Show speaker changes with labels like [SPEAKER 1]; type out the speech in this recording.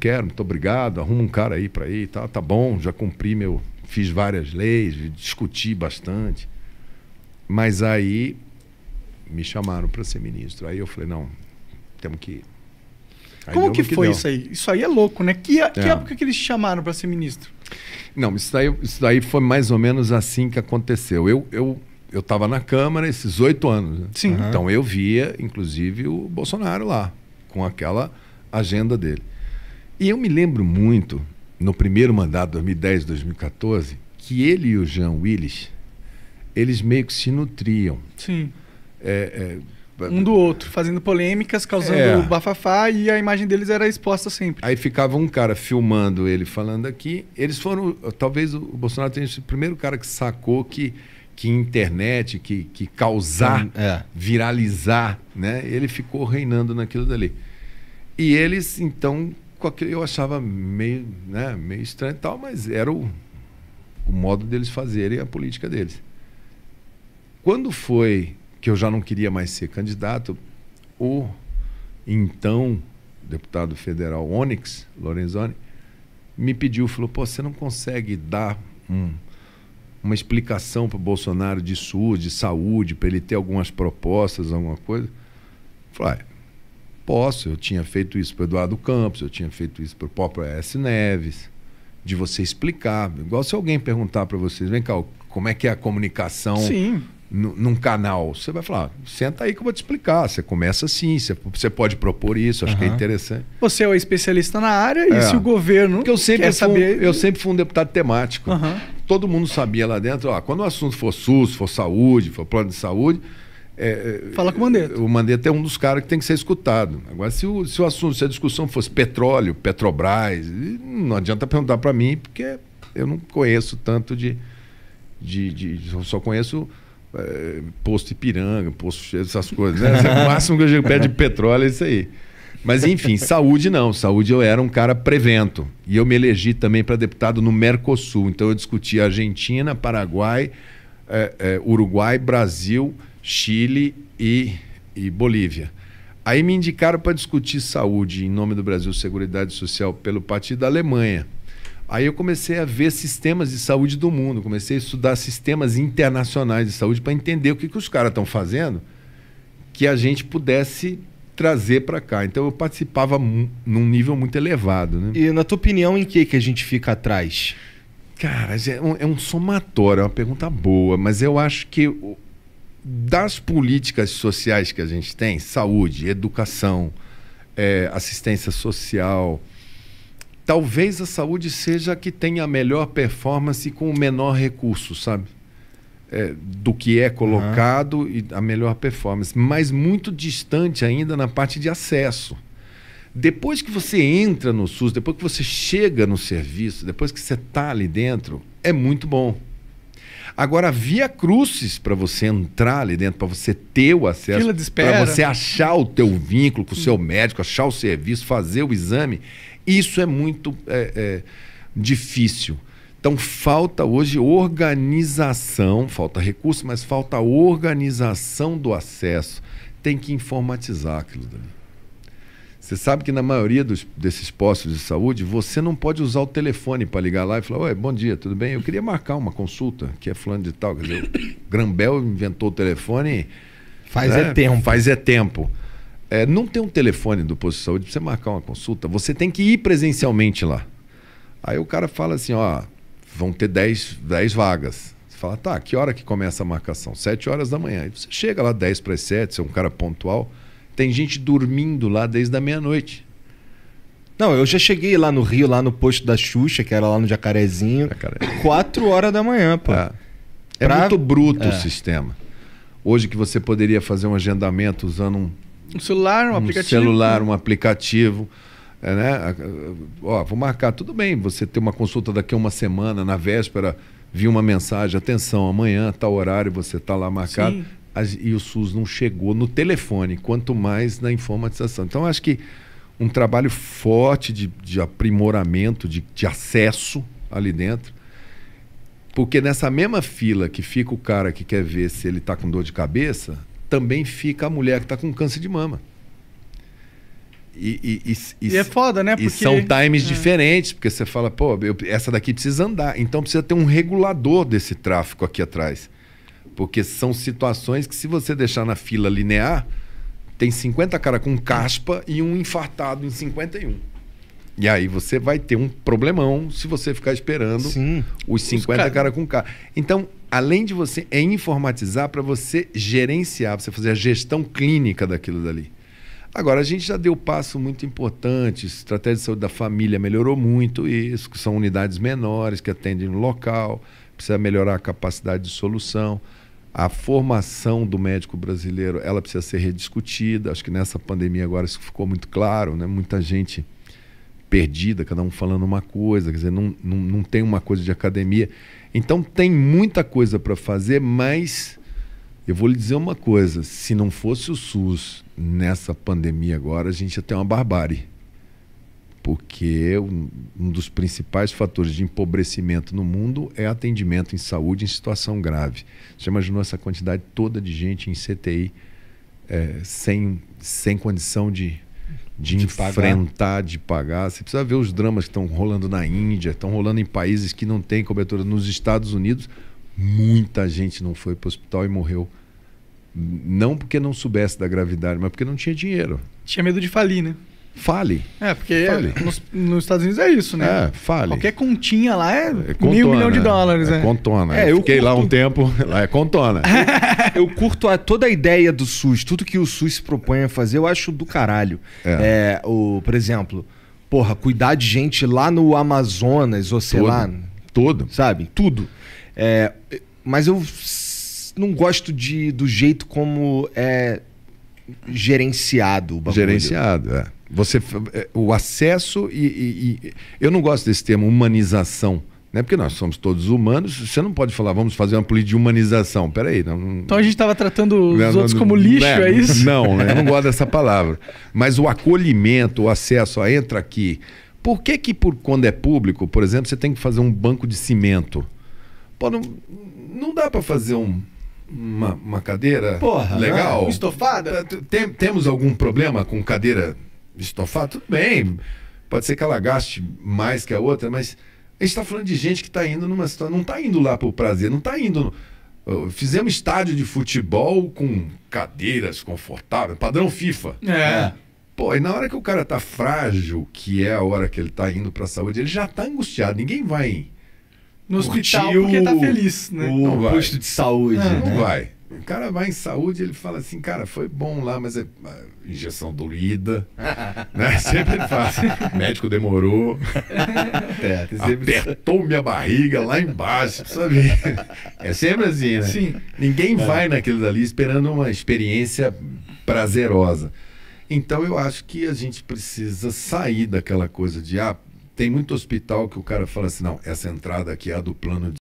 [SPEAKER 1] quero, muito obrigado, arruma um cara aí para ir, tá, tá bom, já cumpri meu, fiz várias leis, discuti bastante. Mas aí me chamaram para ser ministro. Aí eu falei, não, temos que ir. Aí Como que, que foi deu. isso aí? Isso aí é louco, né? Que, que é. época que eles chamaram para ser ministro? Não, isso daí, isso daí foi mais ou menos assim que aconteceu. Eu eu eu estava na Câmara esses oito anos. Né? Sim. Uhum. Então eu via, inclusive, o Bolsonaro lá, com aquela agenda dele. E eu me lembro muito, no primeiro mandato, 2010, 2014, que ele e o Jean Willis, eles meio que se nutriam. Sim. É, é, um do outro, fazendo polêmicas, causando é. bafafá, e a imagem deles era exposta sempre. Aí ficava um cara filmando ele falando aqui. Eles foram, talvez o Bolsonaro tenha sido o primeiro cara que sacou que que internet, que, que causar, é. viralizar, né? Ele ficou reinando naquilo dali. E eles, então, eu achava meio, né, meio estranho e tal, mas era o, o modo deles fazerem a política deles. Quando foi que eu já não queria mais ser candidato, o então deputado federal Onyx Lorenzoni me pediu, falou: "Pô, você não consegue dar um, uma explicação para o Bolsonaro de SUS, de saúde, para ele ter algumas propostas, alguma coisa?" Falei: ah, posso. Eu tinha feito isso para Eduardo Campos, eu tinha feito isso para o próprio S. Neves, de você explicar. Igual se alguém perguntar para vocês, vem cá, como é que é a comunicação Sim. num canal? Você vai falar, ah, senta aí que eu vou te explicar. Você começa assim, você pode propor isso, acho uhum. que é interessante. Você é o especialista na área é. e se o governo Porque eu sempre quer fui, saber... Eu sempre fui um deputado temático. Uhum. Todo mundo sabia lá dentro, ó, quando o assunto for SUS, for saúde, for plano de saúde é, é, Fala com o Mandetta. O Mandetta é um dos caras que tem que ser escutado. Agora, se o, se o assunto, se a discussão fosse petróleo, Petrobras, não adianta perguntar para mim, porque eu não conheço tanto de. de, de só conheço é, posto Ipiranga, posto essas coisas. Né? O máximo que eu chego perto de petróleo é isso aí. Mas enfim, saúde não. Saúde eu era um cara prevento. E eu me elegi também para deputado no Mercosul. Então eu discutia Argentina, Paraguai, é, é, Uruguai, Brasil Chile e, e Bolívia. Aí me indicaram para discutir saúde em nome do Brasil Seguridade Social pelo Partido da Alemanha. Aí eu comecei a ver sistemas de saúde do mundo, comecei a estudar sistemas internacionais de saúde para entender o que, que os caras estão fazendo que a gente pudesse trazer para cá. Então eu participava num nível muito elevado. Né? E na tua opinião, em que, que a gente fica atrás? Cara, é um, é um somatório, é uma pergunta boa, mas eu acho que das políticas sociais que a gente tem, saúde, educação, é, assistência social, talvez a saúde seja a que tenha a melhor performance com o menor recurso, sabe? É, do que é colocado uhum. e a melhor performance, mas muito distante ainda na parte de acesso. Depois que você entra no SUS, depois que você chega no serviço, depois que você está ali dentro, é muito bom Agora, via cruzes para você entrar ali dentro, para você ter o acesso, para você né? achar o teu vínculo com o seu médico, achar o serviço, fazer o exame, isso é muito é, é, difícil. Então falta hoje organização, falta recurso, mas falta organização do acesso. Tem que informatizar aquilo dali. Você sabe que na maioria dos, desses postos de saúde, você não pode usar o telefone para ligar lá e falar: Oi, bom dia, tudo bem? Eu queria marcar uma consulta, que é fulano de tal. Quer dizer, o Grambel inventou o telefone. Faz é né? é tempo. Faz é tempo. É, não tem um telefone do posto de saúde para você marcar uma consulta, você tem que ir presencialmente lá. Aí o cara fala assim: Ó, vão ter 10, 10 vagas. Você fala: Tá, que hora que começa a marcação? 7 horas da manhã. Aí você chega lá 10 para as 7, você é um cara pontual. Tem gente dormindo lá desde a meia-noite. Não, eu já cheguei lá no Rio, lá no posto da Xuxa, que era lá no Jacarezinho, Jacaré. quatro horas da manhã, pô. É, é muito bruto é. o sistema. Hoje que você poderia fazer um agendamento usando um, um celular, um, um aplicativo. celular, um aplicativo. É, né? Ó, vou marcar, tudo bem, você ter uma consulta daqui a uma semana, na véspera, vi uma mensagem, atenção, amanhã, tal horário, você está lá marcado. Sim e o SUS não chegou no telefone, quanto mais na informatização. Então, acho que um trabalho forte de, de aprimoramento, de, de acesso ali dentro. Porque nessa mesma fila que fica o cara que quer ver se ele está com dor de cabeça, também fica a mulher que está com câncer de mama. E, e, e, e, é foda, né? Porque... E são times é. diferentes, porque você fala, pô, eu, essa daqui precisa andar. Então precisa ter um regulador desse tráfego aqui atrás. Porque são situações que, se você deixar na fila linear, tem 50 cara com caspa e um infartado em 51. E aí você vai ter um problemão se você ficar esperando Sim, os 50 os cara... cara com caspa. Então, além de você é informatizar para você gerenciar, você fazer a gestão clínica daquilo dali. Agora, a gente já deu passo muito importante, estratégia de saúde da família melhorou muito isso, que são unidades menores que atendem no local, precisa melhorar a capacidade de solução a formação do médico brasileiro ela precisa ser rediscutida. Acho que nessa pandemia agora isso ficou muito claro, né? Muita gente perdida, cada um falando uma coisa, quer dizer, não, não, não tem uma coisa de academia. Então tem muita coisa para fazer, mas eu vou lhe dizer uma coisa: se não fosse o SUS nessa pandemia agora, a gente ia ter uma barbárie porque um dos principais fatores de empobrecimento no mundo é atendimento em saúde em situação grave. Você imaginou essa quantidade toda de gente em CTI é, sem, sem condição de, de, de enfrentar, pagar. de pagar? Você precisa ver os dramas que estão rolando na Índia, estão rolando em países que não têm cobertura. Nos Estados Unidos,
[SPEAKER 2] muita
[SPEAKER 1] gente não foi para o hospital e morreu não porque não soubesse da gravidade, mas porque não tinha dinheiro. Tinha medo de falir, né? Fale. É, porque fale. Nos, nos, Estados Unidos é isso, né? É, fale. Qualquer continha lá é, é contona, mil milhão de né? dólares, é, né? Contona. É, eu fiquei curto... lá um tempo, lá é contona. eu, eu curto a, toda a ideia do SUS, tudo que o SUS se propõe a fazer, eu acho do caralho. É. é o, por exemplo, porra, cuidar de gente lá no Amazonas, ou sei lá. Todo. Sabe? Tudo. É, mas eu não gosto de, do jeito como é gerenciado o bagulho. Gerenciado, é. Você, é, o acesso e, e, e, eu não gosto desse termo humanização, né? Porque nós somos todos humanos. Você não pode falar vamos fazer uma política de humanização. Peraí, não, Então a gente estava tratando os não, outros não, como lixo, é, é isso? Não, né? eu não gosto dessa palavra. Mas o acolhimento, o acesso, a entra aqui. Por que que por, quando é público, por exemplo, você tem que fazer um banco de cimento? Pô, não, não dá para fazer um uma, uma cadeira Porra, é? legal? Né? Estofada? Tem, temos algum problema com cadeira estofar, tudo bem. Pode ser que ela gaste mais que a outra, mas a gente está falando de gente que está indo numa situação. Não está indo lá para o prazer, não está indo. No... Fizemos estádio de futebol com cadeiras confortáveis, padrão FIFA. É. Né? Pô, e na hora que o cara tá frágil, que é a hora que ele tá indo pra saúde, ele já tá angustiado. Ninguém vai
[SPEAKER 2] no hospital porque tá feliz, né? O posto de
[SPEAKER 1] saúde. não né? vai. O cara vai em saúde, ele fala assim, cara, foi bom lá, mas é injeção doída, né? Sempre ele faz. médico demorou, é, sempre... apertou minha barriga lá embaixo, sabe? É sempre assim, né? Sim. Ninguém é. vai naquilo dali esperando uma experiência prazerosa. Então eu acho que a gente precisa sair daquela coisa de ah, tem muito hospital que o cara fala assim, não, essa entrada aqui é a do plano de